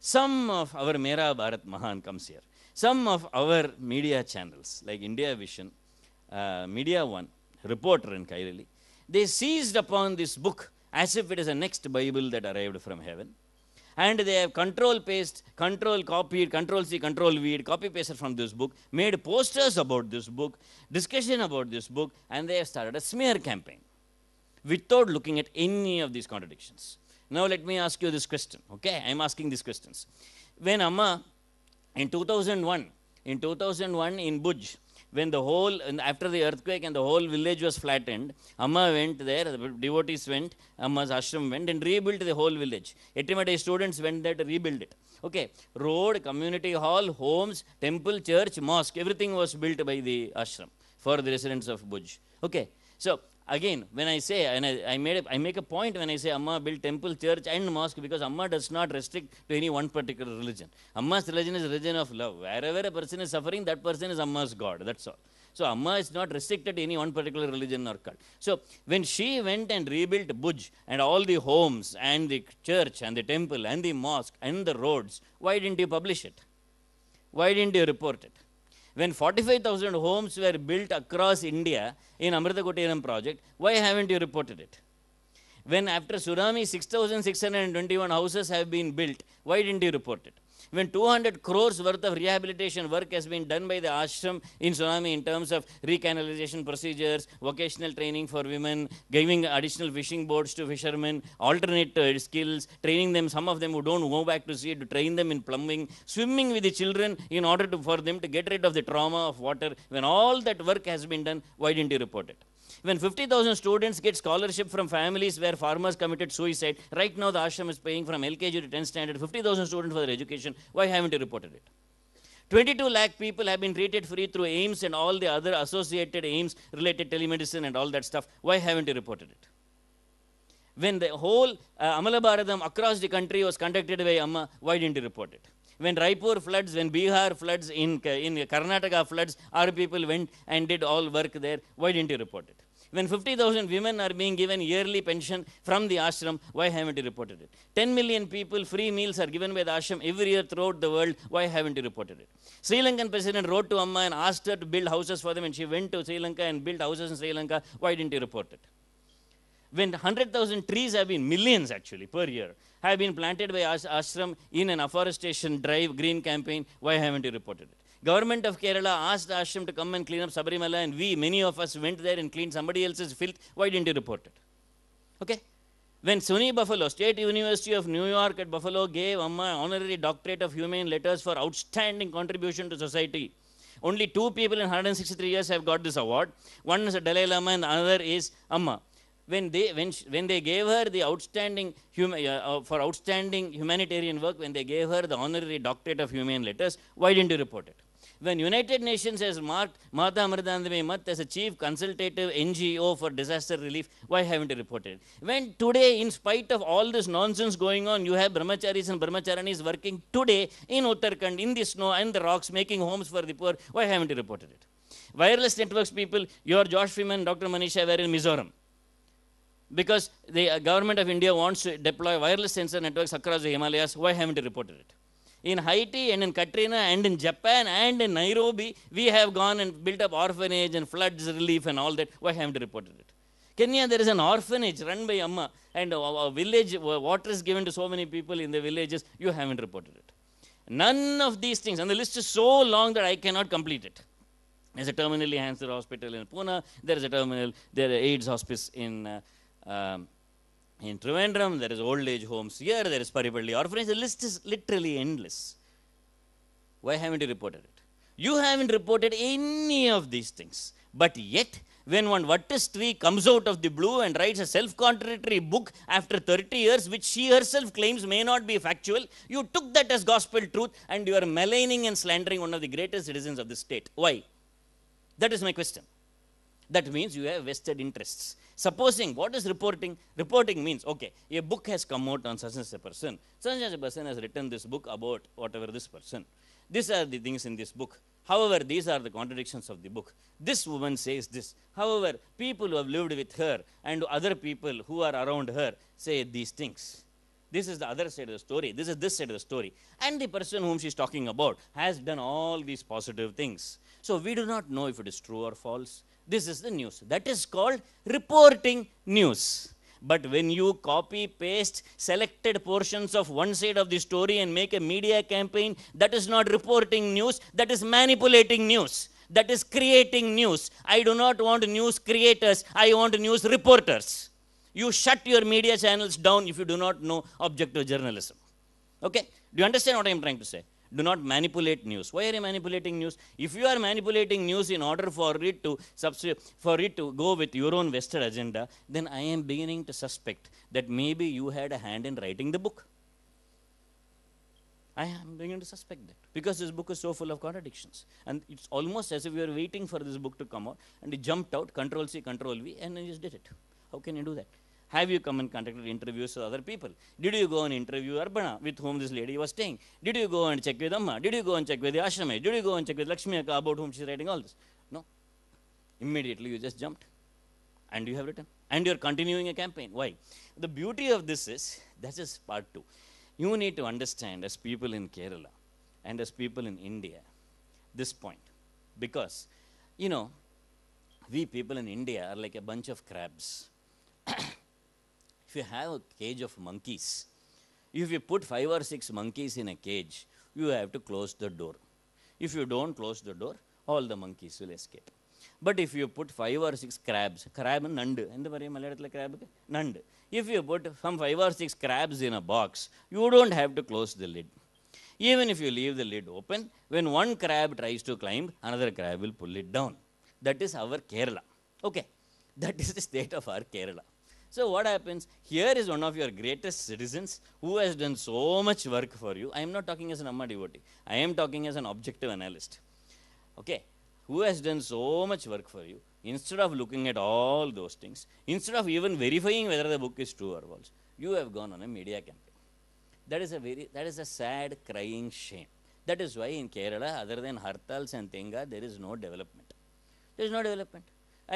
some of our Mera Bharat Mahan comes here some of our media channels, like India Vision, uh, Media One, Reporter in Kairali, they seized upon this book as if it is the next Bible that arrived from heaven. And they have control paste, control copied, control C, control V, copy pasted from this book, made posters about this book, discussion about this book, and they have started a smear campaign without looking at any of these contradictions. Now, let me ask you this question, okay? I'm asking these questions. When Amma in 2001, in 2001 in Buj, when the whole, after the earthquake and the whole village was flattened, Amma went there, the devotees went, Amma's ashram went and rebuilt the whole village. Etimade students went there to rebuild it. Okay, road, community hall, homes, temple, church, mosque, everything was built by the ashram for the residents of Buj. Okay, so again, when I say, and I, I, made a, I make a point when I say Amma built temple, church, and mosque because Amma does not restrict to any one particular religion. Amma's religion is religion of love. Wherever a person is suffering, that person is Amma's God. That's all. So Amma is not restricted to any one particular religion or cult. So when she went and rebuilt Buj and all the homes and the church and the temple and the mosque and the roads, why didn't you publish it? Why didn't you report it? When 45,000 homes were built across India in Amritakotayaram project, why haven't you reported it? When after tsunami 6,621 houses have been built, why didn't you report it? when 200 crores worth of rehabilitation work has been done by the ashram in tsunami, in terms of recanalization procedures, vocational training for women, giving additional fishing boats to fishermen, alternate uh, skills, training them, some of them who don't go back to sea, to train them in plumbing, swimming with the children in order to, for them to get rid of the trauma of water. When all that work has been done, why didn't you report it? When 50,000 students get scholarship from families where farmers committed suicide, right now the ashram is paying from LKG to 10th standard 50,000 students for their education. Why haven't you reported it? 22 lakh people have been treated free through AIMS and all the other associated AIMS related telemedicine and all that stuff. Why haven't you reported it? When the whole uh, Amalabharadam across the country was conducted by Amma, why didn't you report it? When Raipur floods, when Bihar floods, in, in Karnataka floods, our people went and did all work there. Why didn't you report it? When 50,000 women are being given yearly pension from the ashram, why haven't you reported it? 10 million people free meals are given by the ashram every year throughout the world, why haven't you reported it? Sri Lankan president wrote to Amma and asked her to build houses for them and she went to Sri Lanka and built houses in Sri Lanka, why didn't you report it? when 100,000 trees have been, millions actually per year, have been planted by ashram in an afforestation drive green campaign, why haven't you reported it? Government of Kerala asked Ashram to come and clean up Sabarimala, and we, many of us went there and cleaned somebody else's filth. Why didn't you report it? Okay? When SUNY Buffalo, State University of New York at Buffalo gave Amma honorary doctorate of humane letters for outstanding contribution to society, only two people in 163 years have got this award. One is Dalai Lama and another is Amma. When they, when, she, when they gave her the outstanding huma, uh, uh, for outstanding humanitarian work, when they gave her the honorary doctorate of humane letters, why didn't you report it? When United Nations has marked Mata Amritanandamay Math as a chief consultative NGO for disaster relief, why haven't you reported? When today, in spite of all this nonsense going on, you have brahmacharis and brahmacharanis working today in Uttarakhand, in the snow and the rocks, making homes for the poor, why haven't you reported it? Wireless networks people, your Josh Freeman, Dr. Manisha were in Mizoram because the uh, government of India wants to deploy wireless sensor networks across the Himalayas. Why haven't you reported it? In Haiti and in Katrina and in Japan and in Nairobi, we have gone and built up orphanage and floods relief and all that. Why haven't you reported it? Kenya, there is an orphanage run by Amma, and a, village, water is given to so many people in the villages. You haven't reported it. None of these things, and the list is so long that I cannot complete it. There's a terminally cancer hospital in Pune. There is a terminal, there is AIDS hospice in uh, um, in Trivandrum, there is old age homes here, there is Paripalli orphanage, the list is literally endless. Why haven't you reported it? You haven't reported any of these things. But yet, when one Vattistri comes out of the blue and writes a self-contradictory book after 30 years, which she herself claims may not be factual, you took that as gospel truth and you are maligning and slandering one of the greatest citizens of the state. Why? That is my question. That means you have vested interests. Supposing, what is reporting? Reporting means, okay, a book has come out on such and such a person. Such and such a person has written this book about whatever this person. These are the things in this book. However, these are the contradictions of the book. This woman says this. However, people who have lived with her and other people who are around her say these things. This is the other side of the story. This is this side of the story. And the person whom she's talking about has done all these positive things. So we do not know if it is true or false. This is the news. That is called reporting news. But when you copy paste selected portions of one side of the story and make a media campaign, that is not reporting news, that is manipulating news, that is creating news. I do not want news creators, I want news reporters. You shut your media channels down if you do not know objective journalism. Okay? Do you understand what I am trying to say? do not manipulate news. Why are you manipulating news? If you are manipulating news in order for it to for it to go with your own vested agenda, then I am beginning to suspect that maybe you had a hand in writing the book. I am beginning to suspect that because this book is so full of contradictions. And it's almost as if we were waiting for this book to come out and it jumped out, Control C, Control V, and you just did it. How can you do that? Have you come and conducted interviews with other people? Did you go and interview Arbana with whom this lady was staying? Did you go and check with Amma? Did you go and check with the Did you go and check with Lakshmi about whom she's writing all this? No. Immediately you just jumped and you have written and you're continuing a campaign. Why? The beauty of this is that is part two. You need to understand as people in Kerala and as people in India this point because you know we people in India are like a bunch of crabs. *coughs* If you have a cage of monkeys, if you put five or six monkeys in a cage, you have to close the door. If you don't close the door, all the monkeys will escape. But if you put five or six crabs, crab nand, in the Malayalam crab? Nand. If you put some five or six crabs in a box, you don't have to close the lid. Even if you leave the lid open, when one crab tries to climb, another crab will pull it down. That is our Kerala. Okay, that is the state of our Kerala. So what happens? Here is one of your greatest citizens who has done so much work for you. I am not talking as an Amma devotee. I am talking as an objective analyst. Okay? Who has done so much work for you. Instead of looking at all those things, instead of even verifying whether the book is true or false, you have gone on a media campaign. That is a very that is a sad, crying shame. That is why in Kerala, other than Hartals and Tenga, there is no development. There is no development.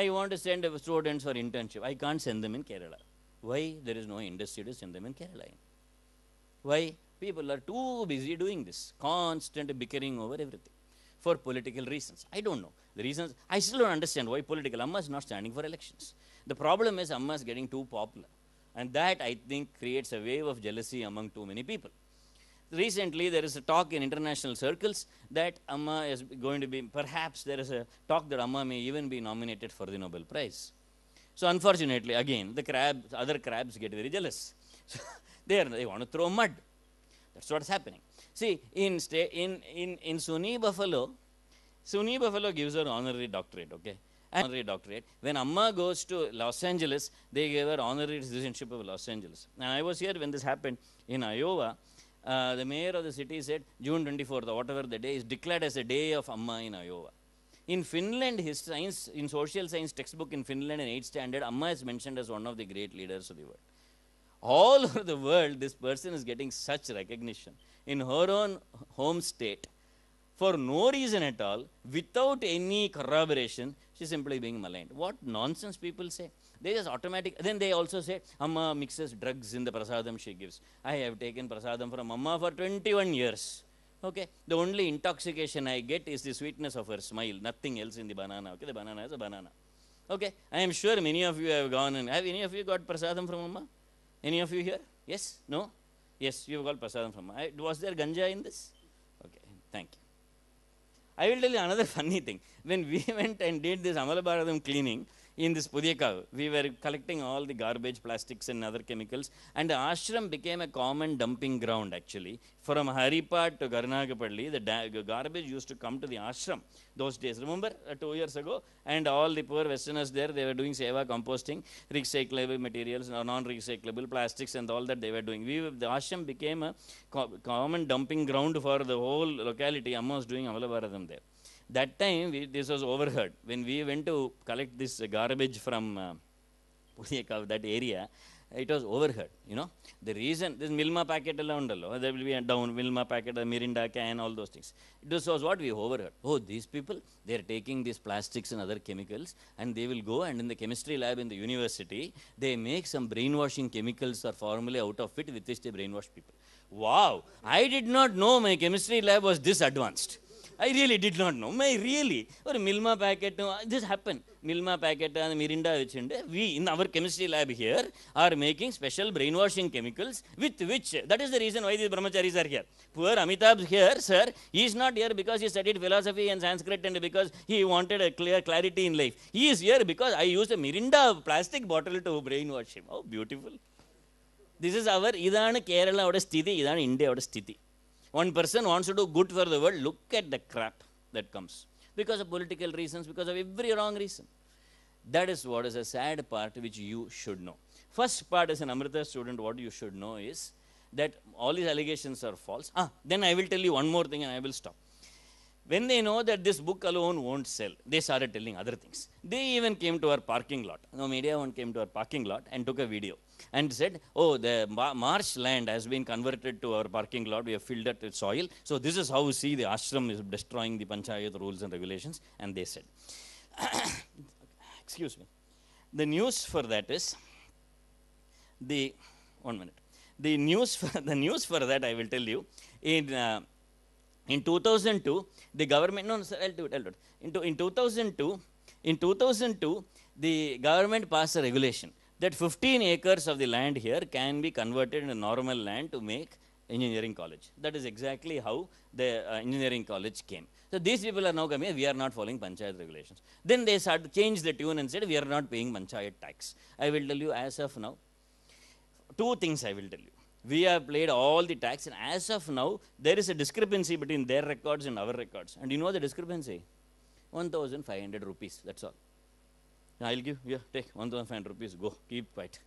I want to send students for internship. I can't send them in Kerala. Why? There is no industry to send them in Kerala. Why? People are too busy doing this, constant bickering over everything for political reasons. I don't know. The reasons, I still don't understand why political. Amma is not standing for elections. The problem is Amma is getting too popular. And that, I think, creates a wave of jealousy among too many people. Recently, there is a talk in international circles that Amma is going to be, perhaps there is a talk that Amma may even be nominated for the Nobel Prize. So unfortunately, again, the crabs, other crabs get very jealous. *laughs* So they, are, they want to throw mud. That's what's happening. See, in, sta- in, in, in Sunni Buffalo, Sunni Buffalo gives her honorary doctorate, okay? honorary doctorate. When Amma goes to Los Angeles, they gave her honorary citizenship of Los Angeles. And I was here when this happened in Iowa. Uh, the mayor of the city said June 24th, whatever the day, is declared as a day of Amma in Iowa. In Finland, his science, in social science textbook in Finland in 8th standard, Amma is mentioned as one of the great leaders of the world. All *laughs* over the world, this person is getting such recognition in her own home state for no reason at all, without any corroboration, she's simply being maligned. What nonsense people say. They just automatic. Then they also say, Amma mixes drugs in the prasadam she gives. I have taken prasadam from Amma for 21 years. Okay, the only intoxication I get is the sweetness of her smile, nothing else in the banana. Okay, the banana is a banana. Okay, I am sure many of you have gone and have any of you got prasadam from Amma? Any of you here? Yes? No? Yes, you have got prasadam from Amma. Was there ganja in this? Okay, thank you. I will tell you another *laughs* funny thing. When we *laughs* went and did this Amala cleaning, in this Pudiyakav, we were collecting all the garbage, plastics and other chemicals and the ashram became a common dumping ground actually. From Haripad to Garnagapalli, the garbage used to come to the ashram those days. Remember uh, two years ago? And all the poor westerners there, they were doing seva composting, recyclable materials, uh, non-recyclable plastics and all that they were doing. We, the ashram became a co common dumping ground for the whole locality. Amma was doing Amalavaradam there that time this was overheard when we went to collect this garbage from uh, that area it was overheard you know the reason this milma packet alone there will be a down milma packet a mirinda can all those things this was what we overheard oh these people they are taking these plastics and other chemicals and they will go and in the chemistry lab in the university they make some brainwashing chemicals or formula out of it with which they brainwash people wow i did not know my chemistry lab was this advanced I really did not know my really ఒక Milma packet this happen Milma packet అని Mirinda வச்சுண்டு we in our chemistry lab here are making special brainwashing chemicals with which that is the reason why this brahmachari sir here poor Amitabh here sir is not here because he studied philosophy and Sanskrit and because he wanted a clear clarity in life is here because I use a Mirinda plastic bottle to brainwashing oh beautiful this is our ഇതാണ് కేరళ స్థితి ഇതാണ് India స్థితి One person wants to do good for the world, look at the crap that comes because of political reasons, because of every wrong reason. That is what is a sad part which you should know. First part as an Amrita student, what you should know is that all these allegations are false. Ah, then I will tell you one more thing and I will stop. When they know that this book alone won't sell, they started telling other things. They even came to our parking lot. No, media one came to our parking lot and took a video and said, oh, the marsh land has been converted to our parking lot. We have filled it with soil. So this is how we see the ashram is destroying the panchayat rules and regulations. And they said, *coughs* excuse me. The news for that is the one minute. The news for *laughs* the news for that I will tell you in. Uh, in 2002, the government, no, no sir, I'll do it, I'll do it. In, to, in 2002, in 2002, the government passed a regulation that 15 acres of the land here can be converted into normal land to make engineering college. That is exactly how the uh, engineering college came. So these people are now coming, we are not following panchayat regulations. Then they start to change the tune and said, we are not paying panchayat tax. I will tell you as of now, two things I will tell you. We have played all the tax and as of now, there is a discrepancy between their records and our records. And you know the discrepancy? 1,500 rupees, that's all. I'll give, yeah, take 1,500 rupees, go, keep quiet.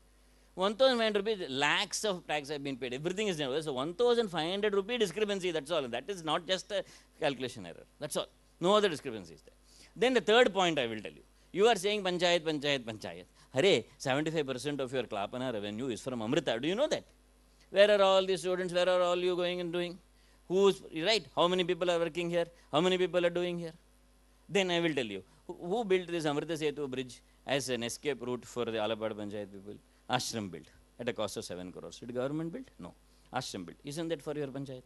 1,500 rupees, lakhs of tax have been paid. Everything is there. So 1,500 rupee discrepancy, that's all. That is not just a calculation error. That's all. No other discrepancy is there. Then the third point I will tell you. You are saying panchayat, panchayat, panchayat. Hare, 75% of your klapana revenue is from Amrita. Do you know that? Where are all the students? Where are all you going and doing? Who's, right? How many people are working here? How many people are doing here? Then I will tell you who built this Amrita Setu bridge as an escape route for the Alabad Panchayat people? Ashram built at a cost of 7 crores. Did government build? No. Ashram built. Isn't that for your Panchayat?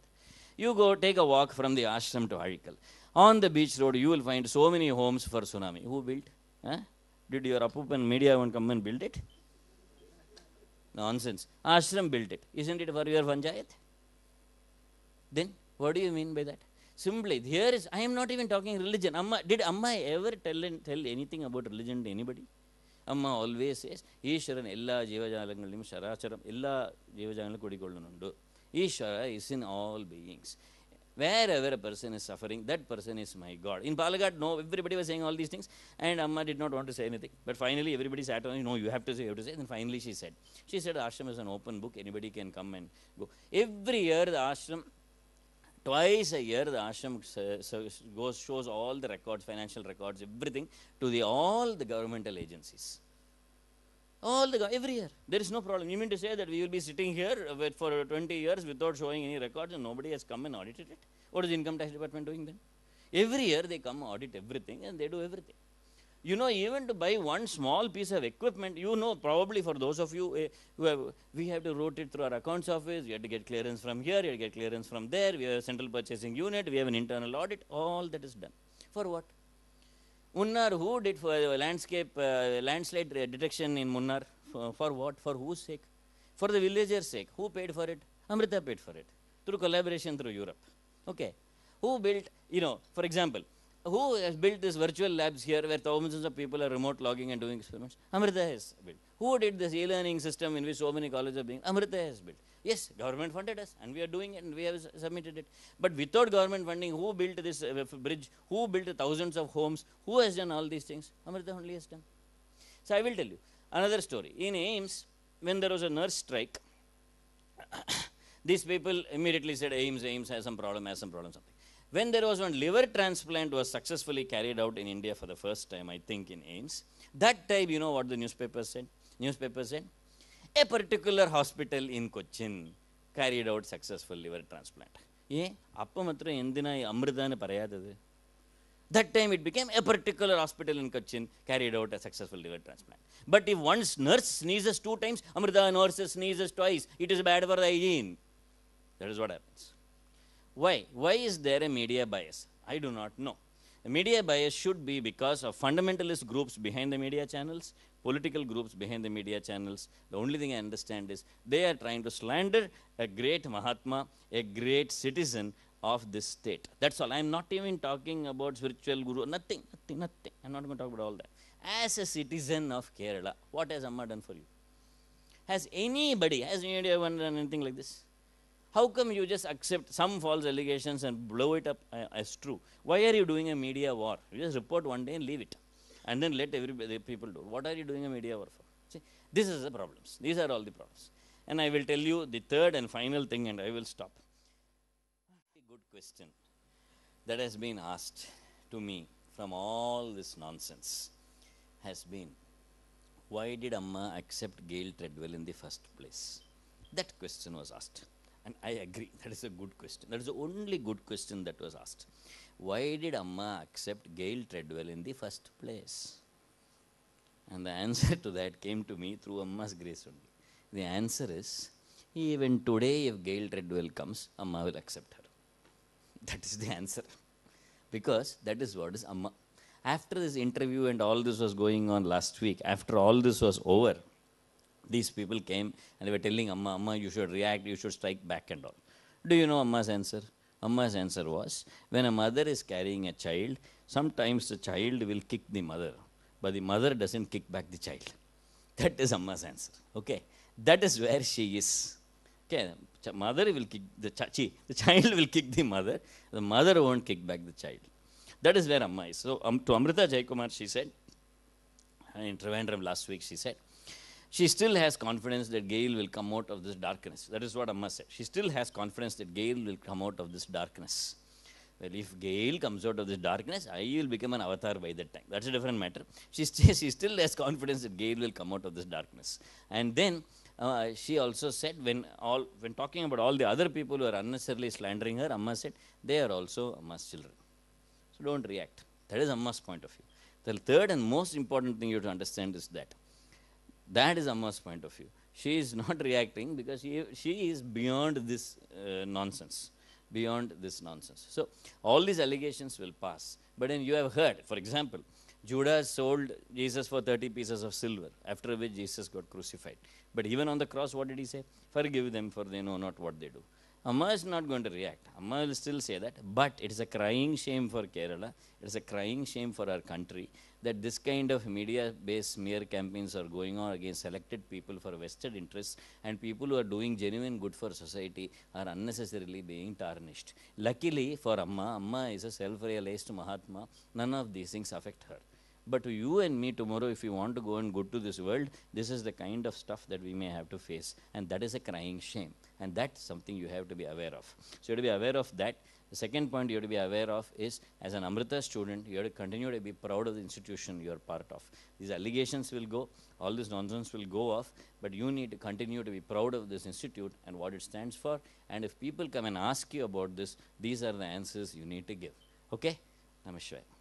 You go take a walk from the ashram to Harikal. On the beach road, you will find so many homes for tsunami. Who built? Did your Apupan media one come and build it? Nonsense. Ashram built it. Isn't it for your Panchayat? Then, what do you mean by that? simply here is i am not even talking religion amma did amma ever tell tell anything about religion to anybody amma always says ishwaran ella jeevajalangalum saracharam ella jeevajalangal kodikollunundu ishwara is in all beings wherever a person is suffering that person is my god in palagat no everybody was saying all these things and amma did not want to say anything but finally everybody sat on you know you have to say you have to say and finally she said she said ashram is an open book anybody can come and go every year the ashram Twice a year, the ashram goes, shows all the records, financial records, everything to the, all the governmental agencies. All the every year. There is no problem. You mean to say that we will be sitting here for 20 years without showing any records and nobody has come and audited it? What is the income tax department doing then? Every year they come audit everything and they do everything. You know, even to buy one small piece of equipment, you know, probably for those of you uh, who have, we have to route it through our accounts office, we have to get clearance from here, we have to get clearance from there, we have a central purchasing unit, we have an internal audit, all that is done. For what? Munnar, who did for uh, landscape, uh, landslide detection in Munnar? For, for what? For whose sake? For the villager's sake. Who paid for it? Amrita paid for it. Through collaboration through Europe. Okay. Who built, you know, for example, who has built this virtual labs here where thousands of people are remote logging and doing experiments? Amrita has built. Who did this e-learning system in which so many colleges are being? Amrita has built. Yes, government funded us and we are doing it and we have submitted it. But without government funding, who built this uh, bridge? Who built thousands of homes? Who has done all these things? Amrita only has done. So I will tell you another story. In Ames, when there was a nurse strike, *coughs* these people immediately said Ames, Ames has some problem, has some problem, something. When there was one liver transplant was successfully carried out in India for the first time, I think in Ames. That time, you know what the newspaper said? Newspaper said, a particular hospital in Cochin carried out successful liver transplant. Yeah, That time it became a particular hospital in Kachin carried out a successful liver transplant. But if once nurse sneezes two times, Amrita nurse sneezes twice, it is bad for the hygiene. That is what happens. Why? Why is there a media bias? I do not know. The media bias should be because of fundamentalist groups behind the media channels, political groups behind the media channels. The only thing I understand is they are trying to slander a great Mahatma, a great citizen of this state. That's all. I'm not even talking about spiritual guru, nothing, nothing, nothing. I'm not going to talk about all that. As a citizen of Kerala, what has Amma done for you? Has anybody, has anybody done anything like this? How come you just accept some false allegations and blow it up uh, as true? Why are you doing a media war? You just report one day and leave it. And then let everybody, people do. What are you doing a media war for? See, this is the problems. These are all the problems. And I will tell you the third and final thing and I will stop. A good question that has been asked to me from all this nonsense has been, why did Amma accept Gail Treadwell in the first place? That question was asked. And I agree, *laughs* that is a good question. That is the only good question that was asked. Why did Amma accept Gail Treadwell in the first place? And the *laughs* answer to that came to me through Amma's grace only. The answer is even today, if Gail Treadwell comes, Amma will accept her. *laughs* That is the answer. Because that is what is Amma. After this interview and all this was going on last week, after all this was over, these people came and they were telling Amma, Amma, you should react, you should strike back and all. Do you know Amma's answer? Amma's answer was, when a mother is carrying a child, sometimes the child will kick the mother, but the mother doesn't kick back the child. *laughs* That is Amma's answer. Okay, that is where she is. Okay, the mother will kick the child. the *laughs* child will kick the mother. The mother won't kick back the child. That is where Amma is. So um, to Amrita Jaikumar, she said, in Trivandrum last week, she said, she still has confidence that Gail will come out of this darkness. That is what Amma said. She still has confidence that Gail will come out of this darkness. Well, if Gail comes out of this darkness, I will become an avatar by that time. That's a different matter. She, *laughs* st- she still has confidence that Gail will come out of this darkness. And then uh, she also said, when, all, when talking about all the other people who are unnecessarily slandering her, Amma said, they are also Amma's children. So don't react. That is Amma's point of view. The third and most important thing you have to understand is that that is Amma's point of view. She is *laughs* not reacting because she, she is beyond this uh, nonsense, beyond this nonsense. So, all these allegations will pass. But then you have heard, for example, Judas sold Jesus for 30 pieces of silver, after which Jesus got crucified. But even on the cross, what did he say? Forgive them, for they know not what they do. Amma is not going to react. Amma will still say that, but it is a crying shame for Kerala. It is a crying shame for our country that this kind of media-based smear campaigns are going on against selected people for vested interests and people who are doing genuine good for society are unnecessarily being tarnished. Luckily for Amma, Amma is a self-realized Mahatma, none of these things affect her. But to you and me tomorrow, if we want to go and go to this world, this is the kind of stuff that we may have to face. And that is a crying shame. And that's something you have to be aware of. So you have to be aware of that. The second point you have to be aware of is as an Amrita student, you have to continue to be proud of the institution you are part of. These allegations will go, all this nonsense will go off, but you need to continue to be proud of this institute and what it stands for. And if people come and ask you about this, these are the answers you need to give. Okay? Namaskar.